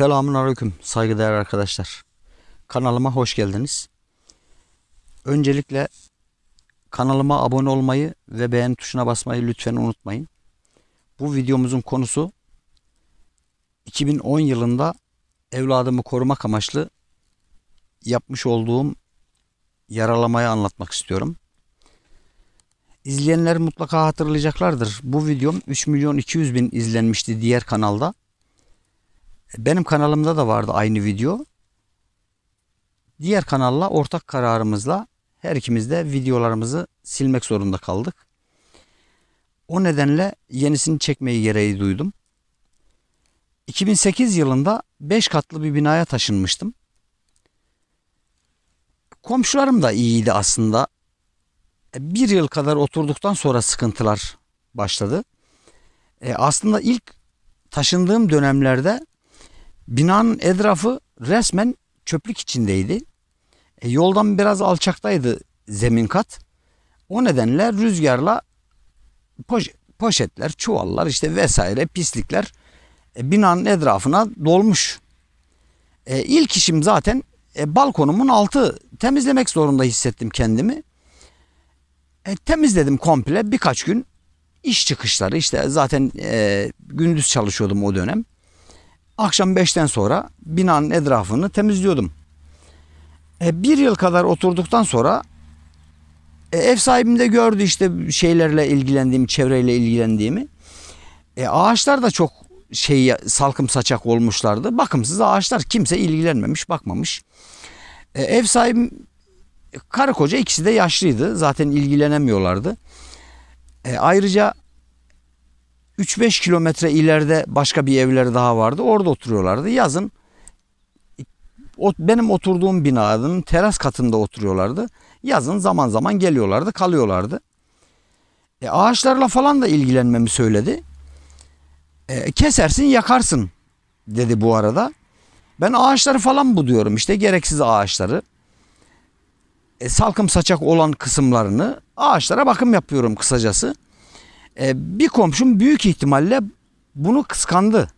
Selamun Aleyküm saygıdeğer arkadaşlar. Kanalıma hoş geldiniz. Öncelikle kanalıma abone olmayı ve beğen tuşuna basmayı lütfen unutmayın. Bu videomuzun konusu 2010 yılında evladımı korumak amaçlı yapmış olduğum yaralamayı anlatmak istiyorum. İzleyenler mutlaka hatırlayacaklardır. Bu videom 3 milyon 200 bin izlenmişti diğer kanalda. Benim kanalımda da vardı aynı video. Diğer kanalla ortak kararımızla her ikimiz de videolarımızı silmek zorunda kaldık. O nedenle yenisini çekmeyi gereği duydum. 2008 yılında 5 katlı bir binaya taşınmıştım. Komşularım da iyiydi aslında. E, bir yıl kadar oturduktan sonra sıkıntılar başladı. E aslında ilk taşındığım dönemlerde Binanın etrafı resmen çöplük içindeydi. E, yoldan biraz alçaktaydı zemin kat. O nedenle rüzgarla poş, poşetler, çuvallar işte vesaire pislikler e, binanın etrafına dolmuş. E, ilk işim zaten e, balkonumun altı temizlemek zorunda hissettim kendimi. E, temizledim komple birkaç gün iş çıkışları işte zaten e, gündüz çalışıyordum o dönem. Akşam 5'ten sonra binanın etrafını temizliyordum. E, bir yıl kadar oturduktan sonra e, ev sahibim de gördü işte şeylerle ilgilendiğimi, çevreyle ilgilendiğimi. E, ağaçlar da çok şey salkım saçak olmuşlardı. Bakımsız ağaçlar kimse ilgilenmemiş, bakmamış. E, ev sahibim e, karı koca ikisi de yaşlıydı. Zaten ilgilenemiyorlardı. E, ayrıca 3-5 kilometre ileride başka bir evleri daha vardı. Orada oturuyorlardı. Yazın benim oturduğum binanın teras katında oturuyorlardı. Yazın zaman zaman geliyorlardı, kalıyorlardı. E, ağaçlarla falan da ilgilenmemi söyledi. E, kesersin, yakarsın dedi bu arada. Ben ağaçları falan bu diyorum. işte gereksiz ağaçları. E, salkım saçak olan kısımlarını ağaçlara bakım yapıyorum kısacası. E, bir komşum büyük ihtimalle bunu kıskandı.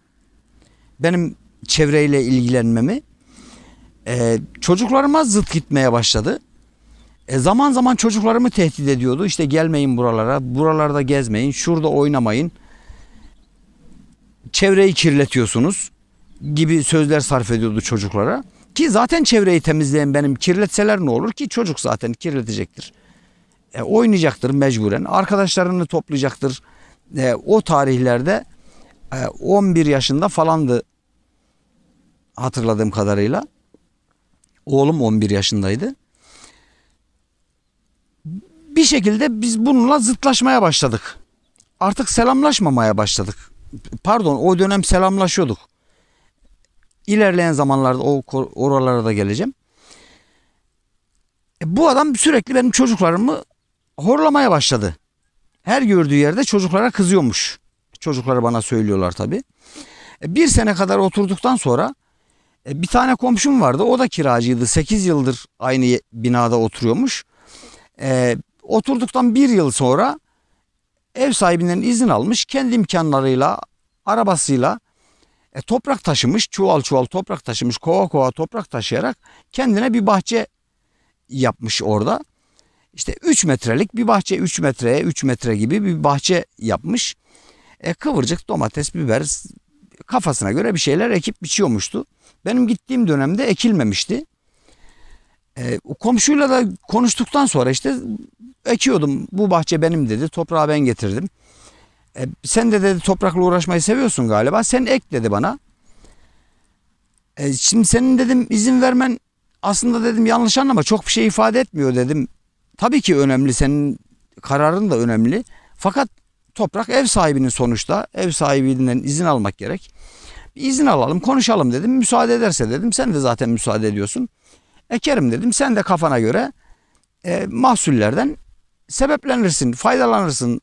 Benim çevreyle ilgilenmemi. E, çocuklarıma zıt gitmeye başladı. E, zaman zaman çocuklarımı tehdit ediyordu. İşte gelmeyin buralara, buralarda gezmeyin, şurada oynamayın. Çevreyi kirletiyorsunuz gibi sözler sarf ediyordu çocuklara. Ki zaten çevreyi temizleyen benim kirletseler ne olur ki çocuk zaten kirletecektir e, oynayacaktır mecburen. Arkadaşlarını toplayacaktır. E, o tarihlerde e, 11 yaşında falandı hatırladığım kadarıyla. Oğlum 11 yaşındaydı. Bir şekilde biz bununla zıtlaşmaya başladık. Artık selamlaşmamaya başladık. Pardon o dönem selamlaşıyorduk. İlerleyen zamanlarda o oralara da geleceğim. E, bu adam sürekli benim çocuklarımı horlamaya başladı. Her gördüğü yerde çocuklara kızıyormuş. Çocukları bana söylüyorlar tabii. E, bir sene kadar oturduktan sonra e, bir tane komşum vardı. O da kiracıydı. 8 yıldır aynı binada oturuyormuş. E, oturduktan bir yıl sonra ev sahibinden izin almış. Kendi imkanlarıyla, arabasıyla toprak taşımış. Çuval çuval toprak taşımış. Kova kova toprak taşıyarak kendine bir bahçe yapmış orada işte 3 metrelik bir bahçe 3 metreye 3 metre gibi bir bahçe yapmış. E, kıvırcık domates, biber kafasına göre bir şeyler ekip biçiyormuştu. Benim gittiğim dönemde ekilmemişti. E, komşuyla da konuştuktan sonra işte ekiyordum. Bu bahçe benim dedi. Toprağı ben getirdim. E, sen de dedi toprakla uğraşmayı seviyorsun galiba. Sen ek dedi bana. E, şimdi senin dedim izin vermen aslında dedim yanlış anlama çok bir şey ifade etmiyor dedim tabii ki önemli senin kararın da önemli. Fakat toprak ev sahibinin sonuçta ev sahibinden izin almak gerek. Bir izin alalım konuşalım dedim. Müsaade ederse dedim sen de zaten müsaade ediyorsun. Ekerim dedim sen de kafana göre e, mahsullerden sebeplenirsin, faydalanırsın.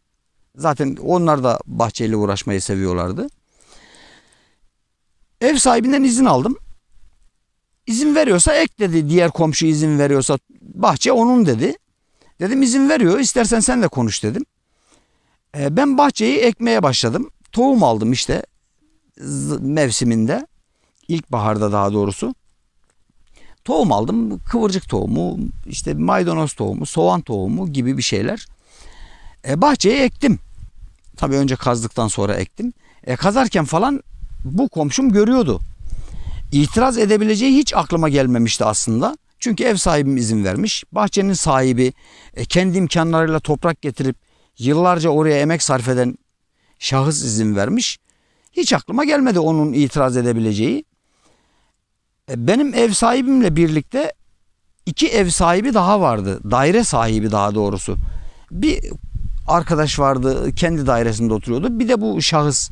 Zaten onlar da bahçeyle uğraşmayı seviyorlardı. Ev sahibinden izin aldım. İzin veriyorsa ek dedi. Diğer komşu izin veriyorsa bahçe onun dedi. Dedim izin veriyor istersen sen de konuş dedim. E, ben bahçeyi ekmeye başladım. Tohum aldım işte mevsiminde. İlkbaharda daha doğrusu. Tohum aldım. Kıvırcık tohumu, işte maydanoz tohumu, soğan tohumu gibi bir şeyler. E, ee, bahçeyi ektim. Tabii önce kazdıktan sonra ektim. E, kazarken falan bu komşum görüyordu. İtiraz edebileceği hiç aklıma gelmemişti aslında. Çünkü ev sahibim izin vermiş. Bahçenin sahibi e, kendi imkanlarıyla toprak getirip yıllarca oraya emek sarf eden şahıs izin vermiş. Hiç aklıma gelmedi onun itiraz edebileceği. E, benim ev sahibimle birlikte iki ev sahibi daha vardı. Daire sahibi daha doğrusu. Bir arkadaş vardı kendi dairesinde oturuyordu. Bir de bu şahıs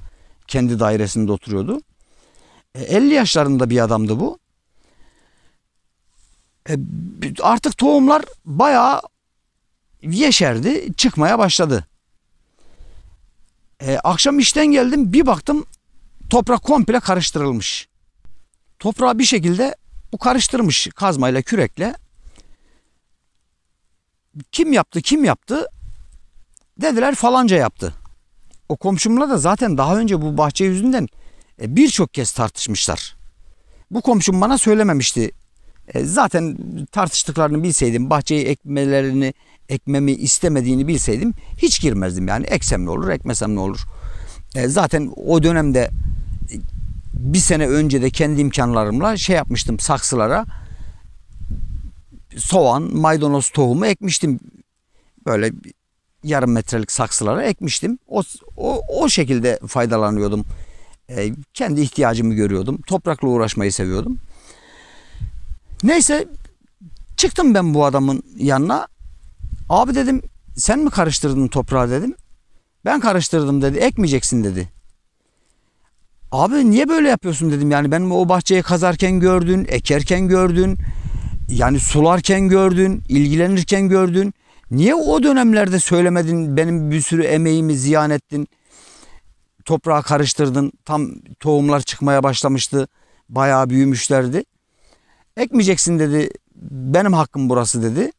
kendi dairesinde oturuyordu. 50 e, yaşlarında bir adamdı bu. E, artık tohumlar bayağı yeşerdi, çıkmaya başladı. E, akşam işten geldim bir baktım toprak komple karıştırılmış. Toprağı bir şekilde bu karıştırmış kazmayla kürekle. Kim yaptı kim yaptı dediler falanca yaptı. O komşumla da zaten daha önce bu bahçe yüzünden e, birçok kez tartışmışlar. Bu komşum bana söylememişti e, zaten tartıştıklarını bilseydim, bahçeyi ekmelerini ekmemi istemediğini bilseydim hiç girmezdim. Yani eksem ne olur, ekmesem ne olur. E, zaten o dönemde bir sene önce de kendi imkanlarımla şey yapmıştım saksılara soğan, maydanoz tohumu ekmiştim. Böyle yarım metrelik saksılara ekmiştim. O, o, o şekilde faydalanıyordum. E, kendi ihtiyacımı görüyordum. Toprakla uğraşmayı seviyordum. Neyse çıktım ben bu adamın yanına. Abi dedim sen mi karıştırdın toprağı dedim. Ben karıştırdım dedi. Ekmeyeceksin dedi. Abi niye böyle yapıyorsun dedim. Yani ben o bahçeye kazarken gördün, ekerken gördün. Yani sularken gördün, ilgilenirken gördün. Niye o dönemlerde söylemedin? Benim bir sürü emeğimi ziyan ettin. toprağı karıştırdın. Tam tohumlar çıkmaya başlamıştı. Bayağı büyümüşlerdi. Ekmeyeceksin dedi. Benim hakkım burası dedi.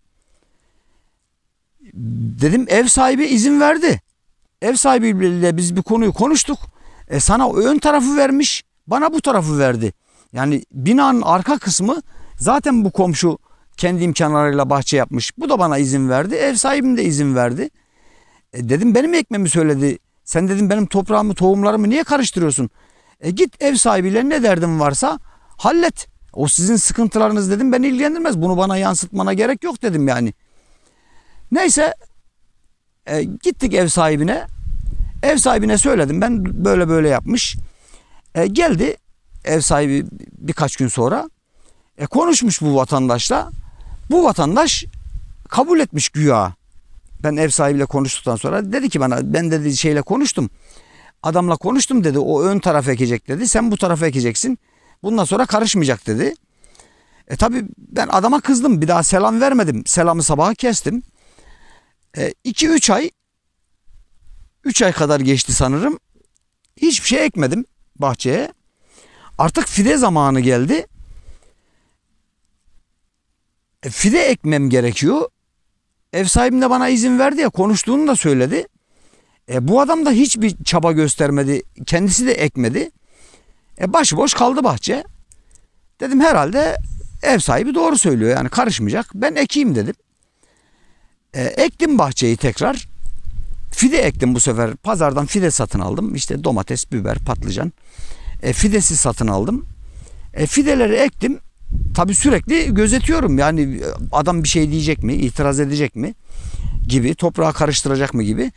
Dedim ev sahibi izin verdi. Ev sahibiyle biz bir konuyu konuştuk. E sana ön tarafı vermiş, bana bu tarafı verdi. Yani binanın arka kısmı zaten bu komşu kendi imkanlarıyla bahçe yapmış. Bu da bana izin verdi. Ev sahibim de izin verdi. E dedim benim ekmemi söyledi. Sen dedim benim toprağımı, tohumlarımı niye karıştırıyorsun? E git ev sahibiyle ne derdin varsa hallet. O sizin sıkıntılarınız dedim beni ilgilendirmez. Bunu bana yansıtmana gerek yok dedim yani. Neyse e, gittik ev sahibine. Ev sahibine söyledim ben böyle böyle yapmış. E, geldi ev sahibi birkaç gün sonra. E, konuşmuş bu vatandaşla. Bu vatandaş kabul etmiş güya. Ben ev sahibiyle konuştuktan sonra dedi ki bana ben dedi şeyle konuştum. Adamla konuştum dedi o ön tarafa ekecek dedi. Sen bu tarafa ekeceksin. Bundan sonra karışmayacak dedi. E tabi ben adama kızdım. Bir daha selam vermedim. Selamı sabaha kestim. 2-3 e, ay 3 ay kadar geçti sanırım. Hiçbir şey ekmedim bahçeye. Artık fide zamanı geldi. E, fide ekmem gerekiyor. Ev sahibim de bana izin verdi ya konuştuğunu da söyledi. E, bu adam da hiçbir çaba göstermedi. Kendisi de ekmedi. E başıboş kaldı bahçe. Dedim herhalde ev sahibi doğru söylüyor yani karışmayacak. Ben ekeyim dedim. E, ektim bahçeyi tekrar. Fide ektim bu sefer. Pazardan fide satın aldım. İşte domates, biber, patlıcan. E, fidesi satın aldım. E, fideleri ektim. Tabi sürekli gözetiyorum. Yani adam bir şey diyecek mi, itiraz edecek mi gibi, toprağa karıştıracak mı gibi.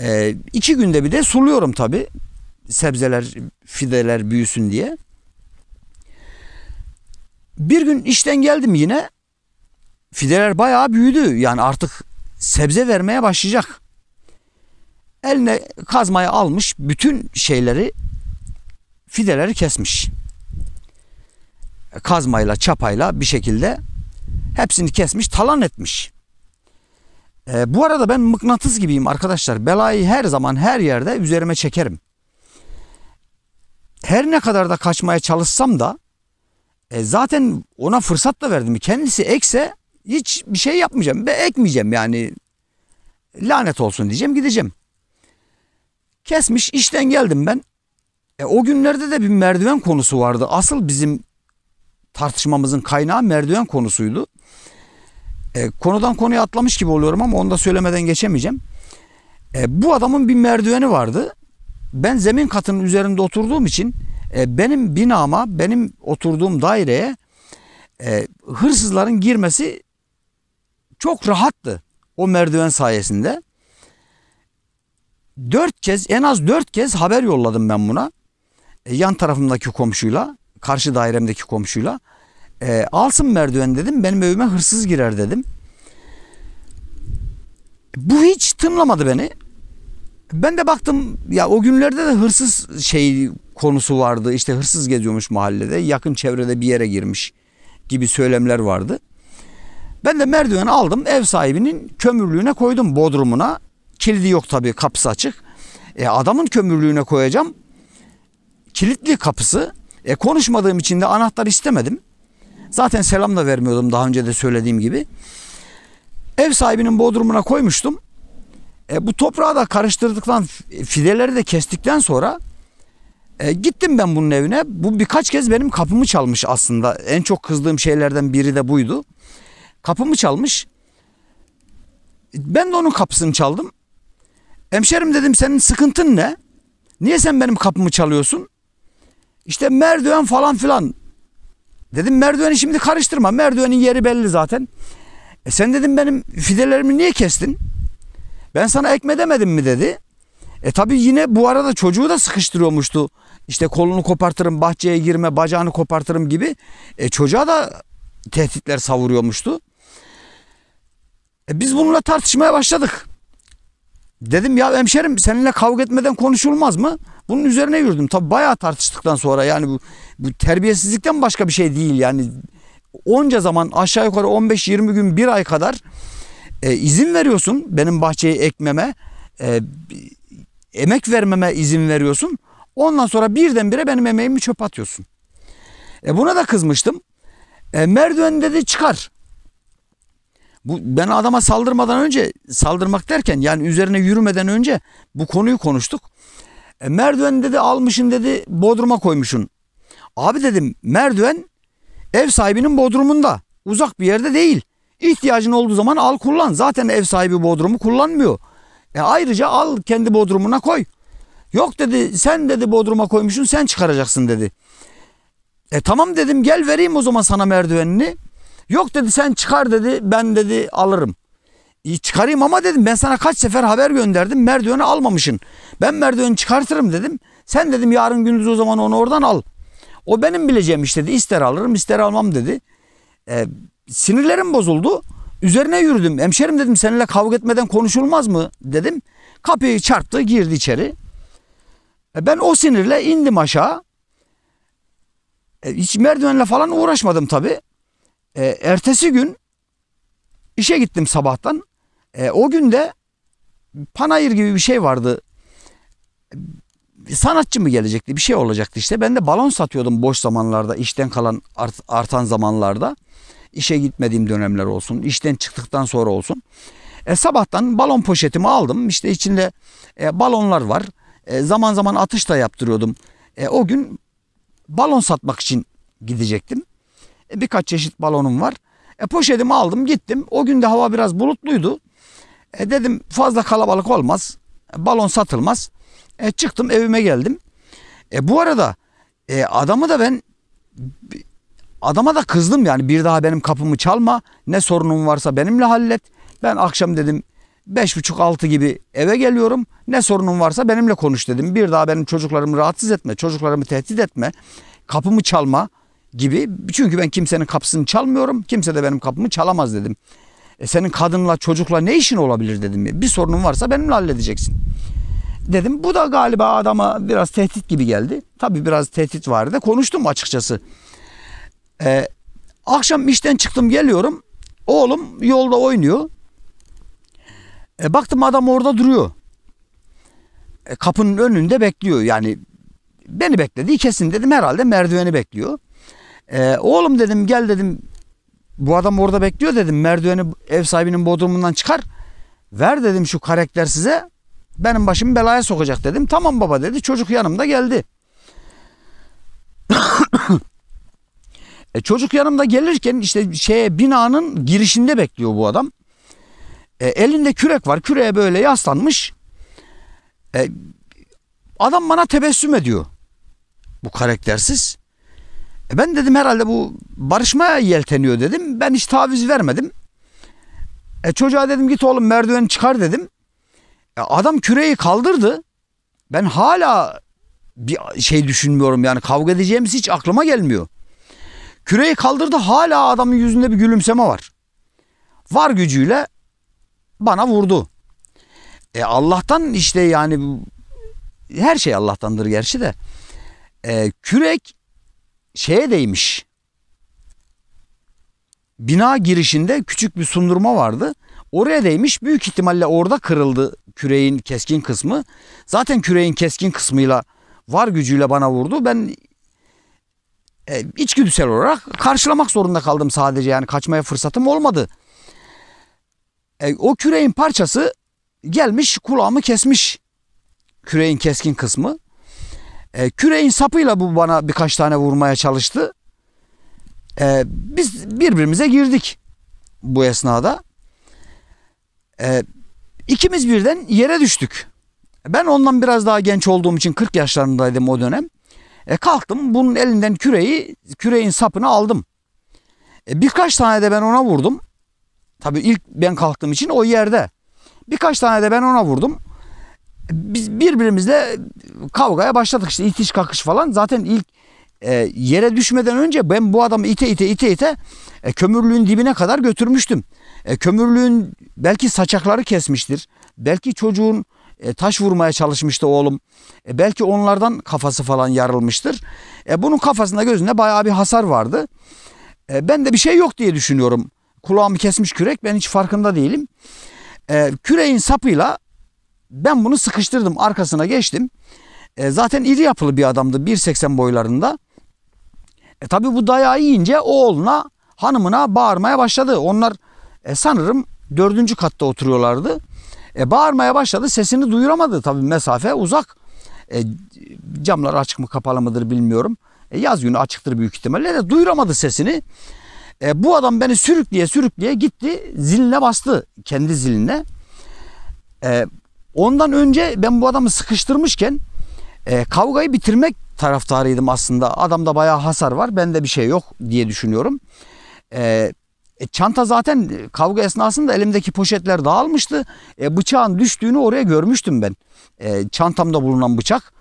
E, iki günde bir de suluyorum tabi sebzeler, fideler büyüsün diye. Bir gün işten geldim yine. Fideler bayağı büyüdü. Yani artık sebze vermeye başlayacak. Eline kazmayı almış, bütün şeyleri fideleri kesmiş. Kazmayla, çapayla bir şekilde hepsini kesmiş, talan etmiş. E, bu arada ben mıknatıs gibiyim arkadaşlar. Belayı her zaman her yerde üzerime çekerim her ne kadar da kaçmaya çalışsam da e, zaten ona fırsat da verdim. Kendisi ekse hiç bir şey yapmayacağım. Ve ekmeyeceğim yani. Lanet olsun diyeceğim gideceğim. Kesmiş işten geldim ben. E, o günlerde de bir merdiven konusu vardı. Asıl bizim tartışmamızın kaynağı merdiven konusuydu. E, konudan konuya atlamış gibi oluyorum ama onu da söylemeden geçemeyeceğim. E, bu adamın bir merdiveni vardı ben zemin katının üzerinde oturduğum için e, benim binama, benim oturduğum daireye e, hırsızların girmesi çok rahattı o merdiven sayesinde. Dört kez en az dört kez haber yolladım ben buna. E, yan tarafımdaki komşuyla, karşı dairemdeki komşuyla. E, alsın merdiven dedim benim evime hırsız girer dedim. Bu hiç tımlamadı beni. Ben de baktım ya o günlerde de hırsız şey konusu vardı. İşte hırsız geziyormuş mahallede. Yakın çevrede bir yere girmiş gibi söylemler vardı. Ben de merdiveni aldım. Ev sahibinin kömürlüğüne koydum bodrumuna. Kilidi yok tabii kapısı açık. E, adamın kömürlüğüne koyacağım. Kilitli kapısı. E, konuşmadığım için de anahtar istemedim. Zaten selam da vermiyordum daha önce de söylediğim gibi. Ev sahibinin bodrumuna koymuştum. E, bu toprağı da karıştırdıktan fideleri de kestikten sonra e, gittim ben bunun evine. Bu birkaç kez benim kapımı çalmış aslında. En çok kızdığım şeylerden biri de buydu. Kapımı çalmış. Ben de onun kapısını çaldım. Hemşerim dedim senin sıkıntın ne? Niye sen benim kapımı çalıyorsun? İşte merdiven falan filan. Dedim merdiveni şimdi karıştırma. Merdivenin yeri belli zaten. E sen dedim benim fidelerimi niye kestin? Ben sana ekme demedim mi dedi. E tabi yine bu arada çocuğu da sıkıştırıyormuştu. İşte kolunu kopartırım bahçeye girme bacağını kopartırım gibi. E çocuğa da tehditler savuruyormuştu. E biz bununla tartışmaya başladık. Dedim ya hemşerim seninle kavga etmeden konuşulmaz mı? Bunun üzerine yürüdüm. Tabi bayağı tartıştıktan sonra yani bu, bu terbiyesizlikten başka bir şey değil yani. Onca zaman aşağı yukarı 15-20 gün bir ay kadar e, izin veriyorsun benim bahçeyi ekmeme, e, emek vermeme izin veriyorsun. Ondan sonra birdenbire benim emeğimi çöp atıyorsun. E, buna da kızmıştım. E, merdiven dedi çıkar. Bu, ben adama saldırmadan önce, saldırmak derken yani üzerine yürümeden önce bu konuyu konuştuk. E, merdiven dedi almışın dedi bodruma koymuşun. Abi dedim merdiven ev sahibinin bodrumunda uzak bir yerde değil. İhtiyacın olduğu zaman al kullan. Zaten ev sahibi bodrumu kullanmıyor. E ayrıca al kendi bodrumuna koy. Yok dedi sen dedi bodruma koymuşsun sen çıkaracaksın dedi. E tamam dedim gel vereyim o zaman sana merdivenini. Yok dedi sen çıkar dedi ben dedi alırım. E, çıkarayım ama dedim ben sana kaç sefer haber gönderdim merdiveni almamışsın. Ben merdiveni çıkartırım dedim. Sen dedim yarın gündüz o zaman onu oradan al. O benim bileceğim iş dedi. İster alırım ister almam dedi. E, sinirlerim bozuldu. Üzerine yürüdüm. Hemşerim dedim seninle kavga etmeden konuşulmaz mı dedim. Kapıyı çarptı girdi içeri. E, ben o sinirle indim aşağı. E, hiç merdivenle falan uğraşmadım tabii. E, ertesi gün işe gittim sabahtan. o gün de panayır gibi bir şey vardı. sanatçı mı gelecekti bir şey olacaktı işte. Ben de balon satıyordum boş zamanlarda işten kalan art, artan zamanlarda işe gitmediğim dönemler olsun, işten çıktıktan sonra olsun. E, sabahtan balon poşetimi aldım. İşte içinde e, balonlar var. E, zaman zaman atış da yaptırıyordum. E, o gün balon satmak için gidecektim. E, birkaç çeşit balonum var. E, poşetimi aldım gittim. O gün de hava biraz bulutluydu. E, dedim fazla kalabalık olmaz. E, balon satılmaz. E, çıktım evime geldim. E, bu arada e, adamı da ben Adama da kızdım yani bir daha benim kapımı çalma. Ne sorunum varsa benimle hallet. Ben akşam dedim beş buçuk altı gibi eve geliyorum. Ne sorunum varsa benimle konuş dedim. Bir daha benim çocuklarımı rahatsız etme, çocuklarımı tehdit etme, kapımı çalma gibi. Çünkü ben kimsenin kapısını çalmıyorum. Kimse de benim kapımı çalamaz dedim. E senin kadınla çocukla ne işin olabilir dedim. E, bir sorunun varsa benimle halledeceksin. Dedim bu da galiba adama biraz tehdit gibi geldi. tabi biraz tehdit vardı. Konuştum açıkçası. Ee, akşam işten çıktım geliyorum. Oğlum yolda oynuyor. E, baktım adam orada duruyor. E, kapının önünde bekliyor. Yani beni bekledi kesin dedim herhalde merdiveni bekliyor. E, oğlum dedim gel dedim bu adam orada bekliyor dedim merdiveni ev sahibinin bodrumundan çıkar. Ver dedim şu karakter size benim başımı belaya sokacak dedim. Tamam baba dedi çocuk yanımda geldi. E, çocuk yanımda gelirken işte şeye binanın girişinde bekliyor bu adam. E, elinde kürek var. Küreğe böyle yaslanmış. E, adam bana tebessüm ediyor. Bu karaktersiz. E, ben dedim herhalde bu barışmaya yelteniyor dedim. Ben hiç taviz vermedim. E, çocuğa dedim git oğlum merdiven çıkar dedim. E, adam küreği kaldırdı. Ben hala bir şey düşünmüyorum yani kavga edeceğimiz hiç aklıma gelmiyor. Küreyi kaldırdı hala adamın yüzünde bir gülümseme var. Var gücüyle bana vurdu. E Allah'tan işte yani her şey Allah'tandır gerçi de. E, kürek şeye değmiş. Bina girişinde küçük bir sundurma vardı. Oraya değmiş. Büyük ihtimalle orada kırıldı küreğin keskin kısmı. Zaten küreğin keskin kısmıyla var gücüyle bana vurdu. Ben e, içgüdüsel olarak karşılamak zorunda kaldım sadece yani kaçmaya fırsatım olmadı. E, o küreğin parçası gelmiş kulağımı kesmiş. Küreğin keskin kısmı. E, küreğin sapıyla bu bana birkaç tane vurmaya çalıştı. E, biz birbirimize girdik bu esnada. E, ikimiz birden yere düştük. Ben ondan biraz daha genç olduğum için 40 yaşlarındaydım o dönem. E kalktım bunun elinden küreyi küreğin sapını aldım. E birkaç tane de ben ona vurdum. Tabii ilk ben kalktığım için o yerde. Birkaç tane de ben ona vurdum. E, biz birbirimizle kavgaya başladık işte itiş kakış falan. Zaten ilk e, yere düşmeden önce ben bu adamı ite ite ite ite e, kömürlüğün dibine kadar götürmüştüm. E, kömürlüğün belki saçakları kesmiştir. Belki çocuğun e, taş vurmaya çalışmıştı oğlum. E, belki onlardan kafası falan yarılmıştır. E, bunun kafasında gözünde bayağı bir hasar vardı. E, ben de bir şey yok diye düşünüyorum. Kulağımı kesmiş kürek ben hiç farkında değilim. E, küreğin sapıyla ben bunu sıkıştırdım arkasına geçtim. E, zaten iri yapılı bir adamdı 1.80 boylarında. E, tabii bu dayağı yiyince oğluna hanımına bağırmaya başladı. Onlar e, sanırım dördüncü katta oturuyorlardı. E, bağırmaya başladı. Sesini duyuramadı tabii mesafe uzak. E, camlar açık mı kapalı mıdır bilmiyorum. E, yaz günü açıktır büyük ihtimalle de duyuramadı sesini. E, bu adam beni sürükleye sürükleye gitti. Ziline bastı. Kendi ziline. E, ondan önce ben bu adamı sıkıştırmışken e, kavgayı bitirmek taraftarıydım aslında. Adamda bayağı hasar var. Bende bir şey yok diye düşünüyorum. E, e, çanta zaten e, kavga esnasında elimdeki poşetler dağılmıştı. E, bıçağın düştüğünü oraya görmüştüm ben. E, çantamda bulunan bıçak.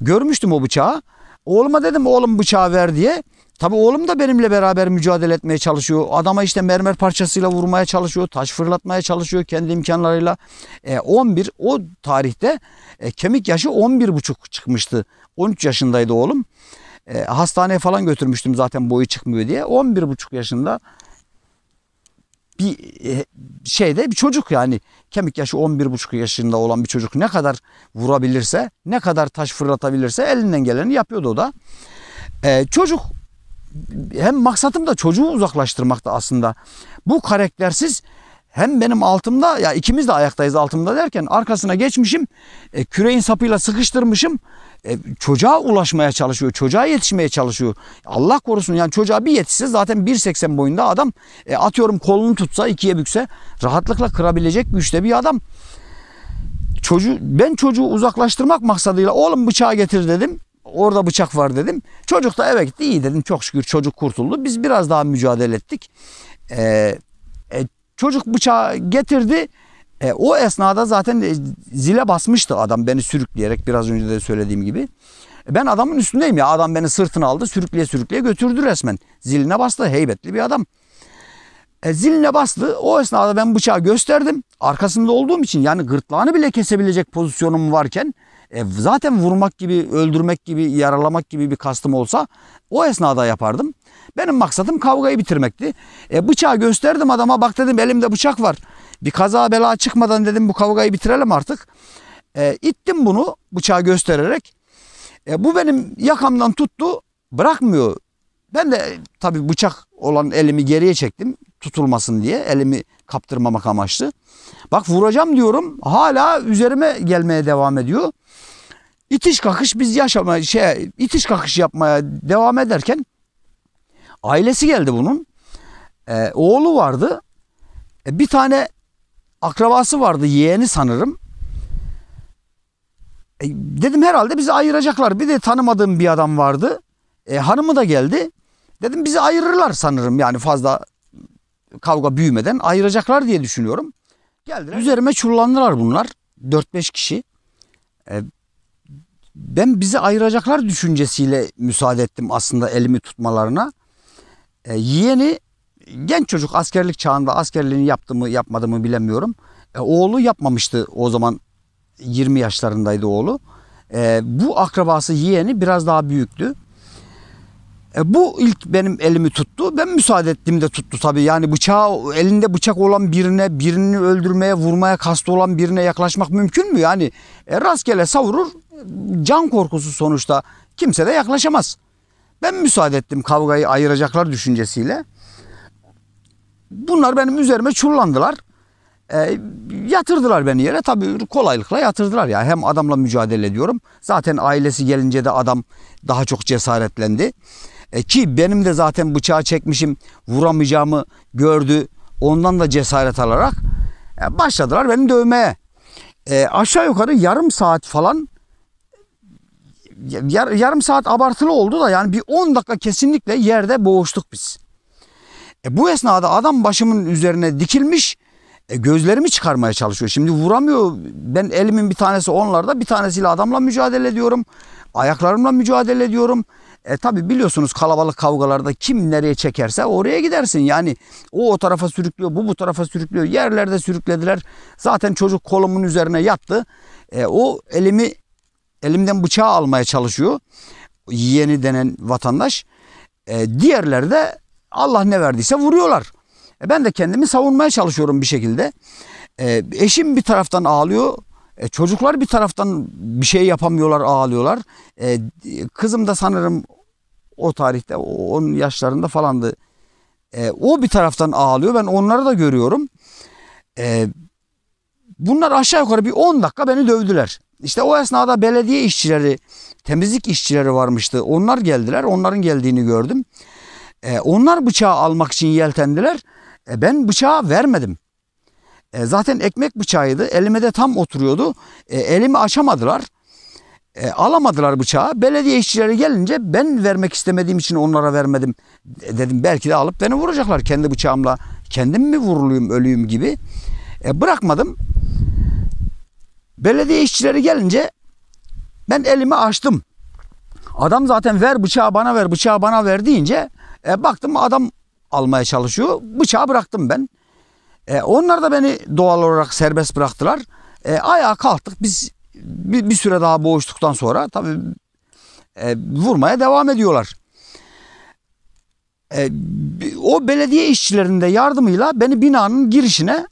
Görmüştüm o bıçağı. Oğluma dedim oğlum bıçağı ver diye. Tabii oğlum da benimle beraber mücadele etmeye çalışıyor. Adama işte mermer parçasıyla vurmaya çalışıyor. Taş fırlatmaya çalışıyor kendi imkanlarıyla. E, 11 o tarihte e, kemik yaşı 11,5 çıkmıştı. 13 yaşındaydı oğlum. E, hastaneye falan götürmüştüm zaten boyu çıkmıyor diye. 11,5 yaşında bir e, şeyde bir çocuk yani kemik yaşı 11,5 yaşında olan bir çocuk ne kadar vurabilirse ne kadar taş fırlatabilirse elinden geleni yapıyordu o da. Ee, çocuk hem maksatım da çocuğu uzaklaştırmakta aslında. Bu karaktersiz hem benim altımda ya ikimiz de ayaktayız altımda derken arkasına geçmişim e, küreğin sapıyla sıkıştırmışım e, çocuğa ulaşmaya çalışıyor çocuğa yetişmeye çalışıyor Allah korusun yani çocuğa bir yetişse zaten 1.80 boyunda adam e, atıyorum kolunu tutsa ikiye bükse rahatlıkla kırabilecek güçte bir adam çocuğu, ben çocuğu uzaklaştırmak maksadıyla oğlum bıçağı getir dedim orada bıçak var dedim çocuk da eve gitti iyi dedim çok şükür çocuk kurtuldu biz biraz daha mücadele ettik eee Çocuk bıçağı getirdi. E, o esnada zaten e, zile basmıştı adam beni sürükleyerek biraz önce de söylediğim gibi. Ben adamın üstündeyim ya. Adam beni sırtına aldı sürükleye sürükleye götürdü resmen. Ziline bastı. Heybetli bir adam. E, ziline bastı. O esnada ben bıçağı gösterdim. Arkasında olduğum için yani gırtlağını bile kesebilecek pozisyonum varken e, zaten vurmak gibi, öldürmek gibi, yaralamak gibi bir kastım olsa o esnada yapardım. Benim maksadım kavgayı bitirmekti. E, bıçağı gösterdim adama bak dedim elimde bıçak var. Bir kaza bela çıkmadan dedim bu kavgayı bitirelim artık. E, ittim bunu bıçağı göstererek. E, bu benim yakamdan tuttu bırakmıyor. Ben de tabii bıçak olan elimi geriye çektim tutulmasın diye elimi kaptırmamak amaçlı. Bak vuracağım diyorum hala üzerime gelmeye devam ediyor. İtiş kakış biz yaşama şey itiş kakış yapmaya devam ederken ailesi geldi bunun. Ee, oğlu vardı. Ee, bir tane akrabası vardı yeğeni sanırım. Ee, dedim herhalde bizi ayıracaklar. Bir de tanımadığım bir adam vardı. Ee, hanımı da geldi. Dedim bizi ayırırlar sanırım yani fazla kavga büyümeden ayıracaklar diye düşünüyorum. Geldiler. Üzerime çullandılar bunlar 4-5 kişi. E, ben bizi ayıracaklar düşüncesiyle müsaade ettim aslında elimi tutmalarına. E, yeğeni genç çocuk askerlik çağında askerliğini yaptı mı yapmadı mı bilemiyorum. E, oğlu yapmamıştı o zaman 20 yaşlarındaydı oğlu. E, bu akrabası yeğeni biraz daha büyüktü. E, bu ilk benim elimi tuttu. Ben müsaade ettim de tuttu tabii. Yani bıçağı elinde bıçak olan birine, birini öldürmeye, vurmaya kastı olan birine yaklaşmak mümkün mü? Yani e, rastgele savurur. Can korkusu sonuçta. Kimse de yaklaşamaz. Ben müsaade ettim kavgayı ayıracaklar düşüncesiyle. Bunlar benim üzerime çullandılar. E, yatırdılar beni yere. Tabii kolaylıkla yatırdılar ya. Hem adamla mücadele ediyorum. Zaten ailesi gelince de adam daha çok cesaretlendi. E ki benim de zaten bıçağı çekmişim vuramayacağımı gördü. Ondan da cesaret alarak e, başladılar beni dövmeye. E, aşağı yukarı yarım saat falan yar, yarım saat abartılı oldu da yani bir 10 dakika kesinlikle yerde boğuştuk biz. E, bu esnada adam başımın üzerine dikilmiş e, gözlerimi çıkarmaya çalışıyor. Şimdi vuramıyor. Ben elimin bir tanesi onlarda bir tanesiyle adamla mücadele ediyorum. Ayaklarımla mücadele ediyorum. E tabi biliyorsunuz kalabalık kavgalarda kim nereye çekerse oraya gidersin. Yani o o tarafa sürüklüyor, bu bu tarafa sürüklüyor. Yerlerde sürüklediler. Zaten çocuk kolumun üzerine yattı. E, o elimi elimden bıçağı almaya çalışıyor. Yeni denen vatandaş. E, diğerleri de Allah ne verdiyse vuruyorlar. E, ben de kendimi savunmaya çalışıyorum bir şekilde. E, eşim bir taraftan ağlıyor. E, çocuklar bir taraftan bir şey yapamıyorlar, ağlıyorlar. E, kızım da sanırım o tarihte, onun yaşlarında falandı. E, o bir taraftan ağlıyor. Ben onları da görüyorum. E, bunlar aşağı yukarı bir 10 dakika beni dövdüler. İşte o esnada belediye işçileri, temizlik işçileri varmıştı. Onlar geldiler. Onların geldiğini gördüm. E, onlar bıçağı almak için yeltendiler. E, ben bıçağı vermedim. E, zaten ekmek bıçağıydı. Elime de tam oturuyordu. E, elimi açamadılar. E, alamadılar bıçağı. Belediye işçileri gelince ben vermek istemediğim için onlara vermedim. E, dedim belki de alıp beni vuracaklar kendi bıçağımla. Kendim mi vuruluyum ölüyüm gibi. E, bırakmadım. Belediye işçileri gelince ben elimi açtım. Adam zaten ver bıçağı bana ver bıçağı bana ver deyince e, baktım adam almaya çalışıyor. Bıçağı bıraktım ben. E, onlar da beni doğal olarak serbest bıraktılar. E, ayağa kalktık. Biz bir, bir süre daha boğuştuktan sonra tabii e, vurmaya devam ediyorlar. E, o belediye işçilerinin de yardımıyla beni binanın girişine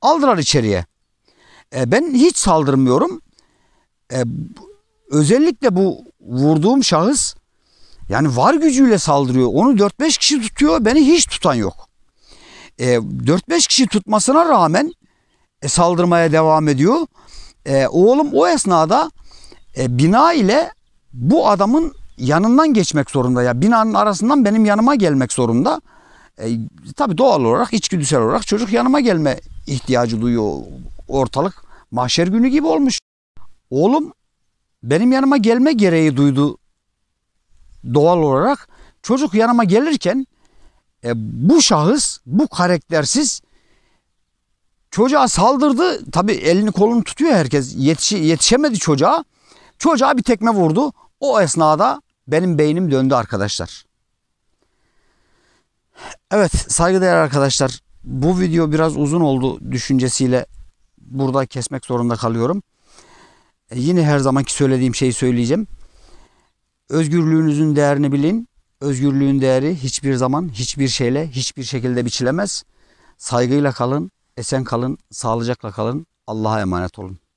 aldılar içeriye. E, ben hiç saldırmıyorum. E, özellikle bu vurduğum şahıs yani var gücüyle saldırıyor. Onu 4-5 kişi tutuyor. Beni hiç tutan yok. E, 4-5 kişi tutmasına rağmen e, saldırmaya devam ediyor. E, oğlum o esnada e, bina ile bu adamın yanından geçmek zorunda. ya Binanın arasından benim yanıma gelmek zorunda. E, tabii doğal olarak içgüdüsel olarak çocuk yanıma gelme ihtiyacı duyuyor. Ortalık mahşer günü gibi olmuş. Oğlum benim yanıma gelme gereği duydu doğal olarak. Çocuk yanıma gelirken e, bu şahıs bu karaktersiz çocuğa saldırdı. Tabi elini kolunu tutuyor herkes Yetiş, yetişemedi çocuğa. Çocuğa bir tekme vurdu. O esnada benim beynim döndü arkadaşlar. Evet saygıdeğer arkadaşlar bu video biraz uzun oldu düşüncesiyle burada kesmek zorunda kalıyorum. E, yine her zamanki söylediğim şeyi söyleyeceğim. Özgürlüğünüzün değerini bilin. Özgürlüğün değeri hiçbir zaman hiçbir şeyle hiçbir şekilde biçilemez. Saygıyla kalın, esen kalın, sağlıcakla kalın. Allah'a emanet olun.